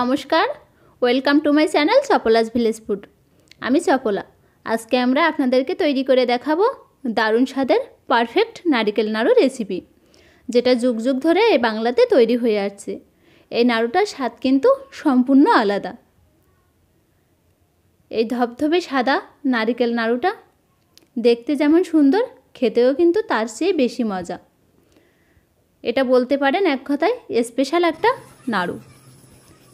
নমস্কার welcome to my channel সপলাস village food আমি সপলা আজকে আমরা আপনাদেরকে তৈরি করে দেখাবো দারুণ স্বাদের পারফেক্ট নারিকেল নাড়ু রেসিপি যেটা যুগ যুগ ধরে এই বাংলাতে তৈরি হয়ে আসছে এই নাড়ুটার স্বাদ কিন্তু সম্পূর্ণ আলাদা এই ধবধবে সাদা নারিকেল নাড়ুটা দেখতে যেমন সুন্দর খেতেও কিন্তু তার চেয়ে বেশি মজা এটা বলতে পারেন এক কথায় স্পেশাল একটা নাড়ু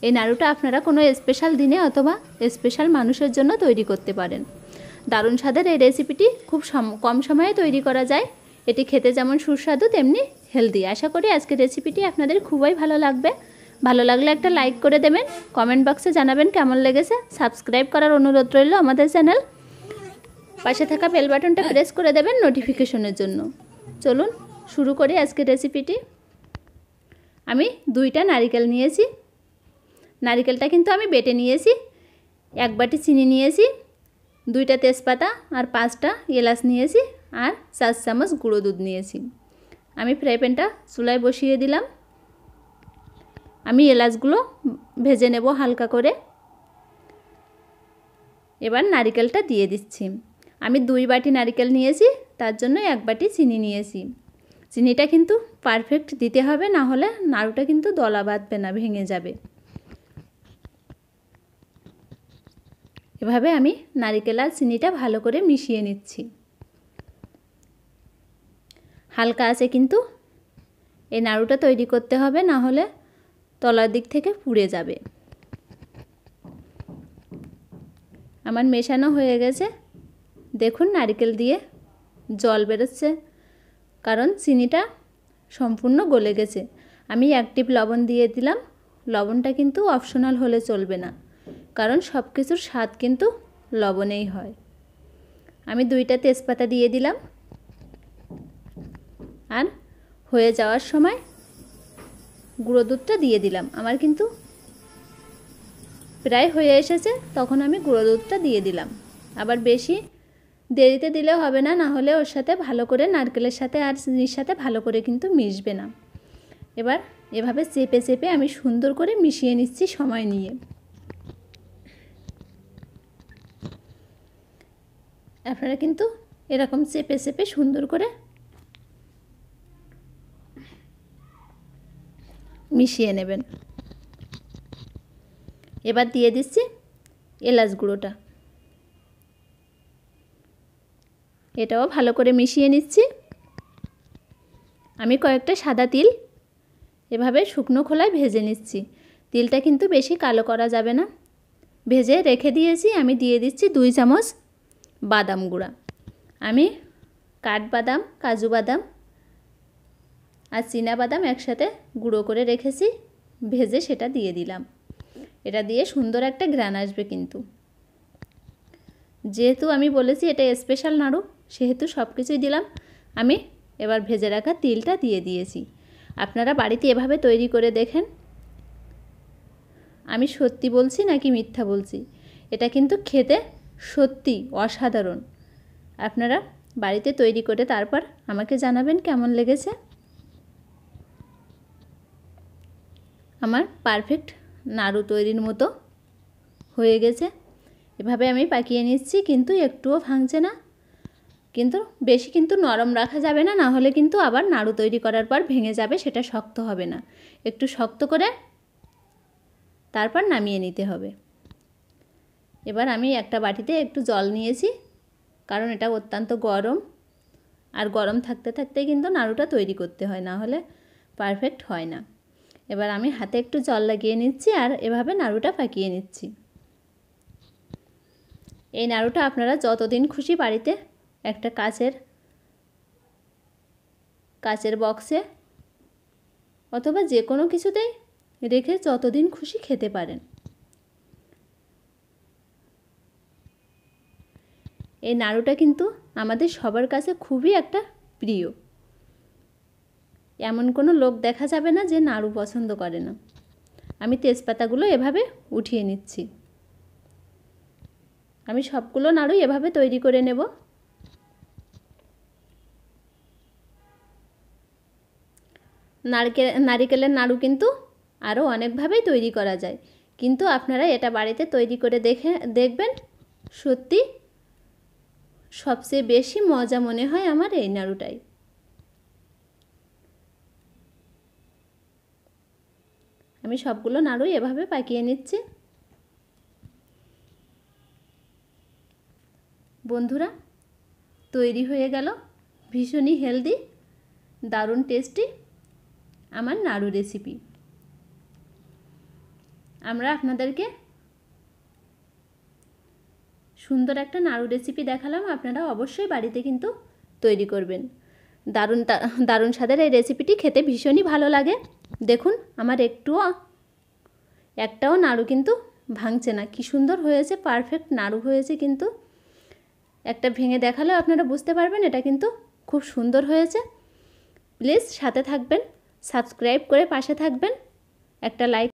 এই নাড়ুটা আপনারা কোনো স্পেশাল দিনে অথবা স্পেশাল মানুষের জন্য তৈরি করতে পারেন দারুণ স্বাদের এই রেসিপিটি খুব কম সময়ে তৈরি করা যায় এটি খেতে যেমন সুস্বাদু তেমনি হেলদি আশা করি আজকের রেসিপিটি আপনাদের খুবই ভালো লাগবে ভালো লাগলে একটা লাইক করে দেবেন কমেন্ট বক্সে জানাবেন কেমন লেগেছে সাবস্ক্রাইব করার অনুরোধ রইল আমাদের চ্যানেল পাশে থাকা বেল বাটনটা প্রেস করে দেবেন নোটিফিকেশনের জন্য চলুন শুরু করি আজকের রেসিপিটি আমি দুইটা নারিকেল নিয়েছি নারিকেলটা কিন্তু আমি বেটে নিয়েছি এক বাটি চিনি নিয়েছি দুইটা তেজপাতা আর পাঁচটা এলাচ নিয়েছি আর চার চামচ গুঁড়ো দুধ নিয়েছি আমি ফ্রাই প্যানটা চুলায় বসিয়ে দিলাম আমি এলাচগুলো ভেজে নেব হালকা করে এবার নারিকেলটা দিয়ে দিচ্ছি আমি দুই বাটি নারিকেল নিয়েছি তার জন্য এক বাটি চিনি নিয়েছি চিনিটা কিন্তু পারফেক্ট দিতে হবে না হলে নাড়ুটা কিন্তু দলা বাঁধবে না ভেঙে যাবে এভাবে আমি নারিকেল আর চিনিটা ভালো করে মিশিয়ে নিচ্ছি হালকা আছে কিন্তু এই নাড়ুটা তৈরি করতে হবে না হলে তলার দিক থেকে পুড়ে যাবে আমার মেশানো হয়ে গেছে দেখুন নারিকেল দিয়ে জল বেরোচ্ছে কারণ চিনিটা সম্পূর্ণ গলে গেছে আমি এক টিপ লবণ দিয়ে দিলাম লবণটা কিন্তু অপশনাল হলে চলবে না কারণ সব কিছুর স্বাদ কিন্তু লবণেই হয় আমি দুইটা তেজপাতা দিয়ে দিলাম আর হয়ে যাওয়ার সময় গুঁড়ো দুধটা দিয়ে দিলাম আমার কিন্তু প্রায় হয়ে এসেছে তখন আমি গুঁড়ো দুধটা দিয়ে দিলাম আবার বেশি দেরিতে দিলে হবে না না হলে ওর সাথে ভালো করে নারকেলের সাথে আর চিনির সাথে ভালো করে কিন্তু মিশবে না এবার এভাবে চেপে চেপে আমি সুন্দর করে মিশিয়ে নিচ্ছি সময় নিয়ে আপনারা কিন্তু এরকম চেপে চেপে সুন্দর করে মিশিয়ে নেবেন এবার দিয়ে দিচ্ছি এলাচ গুঁড়োটা এটাও ভালো করে মিশিয়ে নিচ্ছি আমি কয়েকটা সাদা তিল এভাবে শুকনো খোলায় ভেজে নিচ্ছি তিলটা কিন্তু বেশি কালো করা যাবে না ভেজে রেখে দিয়েছি আমি দিয়ে দিচ্ছি দুই চামচ বাদাম গুঁড়া আমি কাঠবাদাম কাজু বাদাম আর বাদাম একসাথে গুঁড়ো করে রেখেছি ভেজে সেটা দিয়ে দিলাম এটা দিয়ে সুন্দর একটা ঘ্রাণ আসবে কিন্তু যেহেতু আমি বলেছি এটা স্পেশাল নাড়ু সেহেতু সব কিছুই দিলাম আমি এবার ভেজে রাখা তিলটা দিয়ে দিয়েছি আপনারা বাড়িতে এভাবে তৈরি করে দেখেন আমি সত্যি বলছি নাকি মিথ্যা বলছি এটা কিন্তু খেতে সত্যি অসাধারণ আপনারা বাড়িতে তৈরি করে তারপর আমাকে জানাবেন কেমন লেগেছে আমার পারফেক্ট নাড়ু তৈরির মতো হয়ে গেছে এভাবে আমি পাকিয়ে নিচ্ছি কিন্তু একটুও ভাঙছে না কিন্তু বেশি কিন্তু নরম রাখা যাবে না না হলে কিন্তু আবার নাড়ু তৈরি করার পর ভেঙে যাবে সেটা শক্ত হবে না একটু শক্ত করে তারপর নামিয়ে নিতে হবে এবার আমি একটা বাটিতে একটু জল নিয়েছি কারণ এটা অত্যন্ত গরম আর গরম থাকতে থাকতে কিন্তু নাড়ুটা তৈরি করতে হয় না হলে পারফেক্ট হয় না এবার আমি হাতে একটু জল লাগিয়ে নিচ্ছি আর এভাবে নাড়ুটা পাকিয়ে নিচ্ছি এই নাড়ুটা আপনারা যতদিন খুশি বাড়িতে একটা কাচের কাচের বক্সে অথবা যে কোনো কিছুতেই রেখে যতদিন খুশি খেতে পারেন এই নাড়ুটা কিন্তু আমাদের সবার কাছে খুবই একটা প্রিয় এমন কোনো লোক দেখা যাবে না যে নাড়ু পছন্দ করে না আমি তেজপাতাগুলো এভাবে উঠিয়ে নিচ্ছি আমি সবগুলো নাড়ু এভাবে তৈরি করে নেব নারকেল নারিকেলের নাড়ু কিন্তু আরও অনেকভাবেই তৈরি করা যায় কিন্তু আপনারা এটা বাড়িতে তৈরি করে দেখে দেখবেন সত্যি সবচেয়ে বেশি মজা মনে হয় আমার এই নাড়ুটাই আমি সবগুলো নাড়ু এভাবে পাকিয়ে নিচ্ছি বন্ধুরা তৈরি হয়ে গেল ভীষণই হেলদি দারুণ টেস্টি আমার নাড়ু রেসিপি আমরা আপনাদেরকে সুন্দর একটা নাড়ু রেসিপি দেখালাম আপনারা অবশ্যই বাড়িতে কিন্তু তৈরি করবেন দারুণ দারুণ স্বাদের এই রেসিপিটি খেতে ভীষণই ভালো লাগে দেখুন আমার একটুও একটাও নাড়ু কিন্তু ভাঙছে না কি সুন্দর হয়েছে পারফেক্ট নাড়ু হয়েছে কিন্তু একটা ভেঙে দেখালেও আপনারা বুঝতে পারবেন এটা কিন্তু খুব সুন্দর হয়েছে প্লিজ সাথে থাকবেন সাবস্ক্রাইব করে পাশে থাকবেন একটা লাইক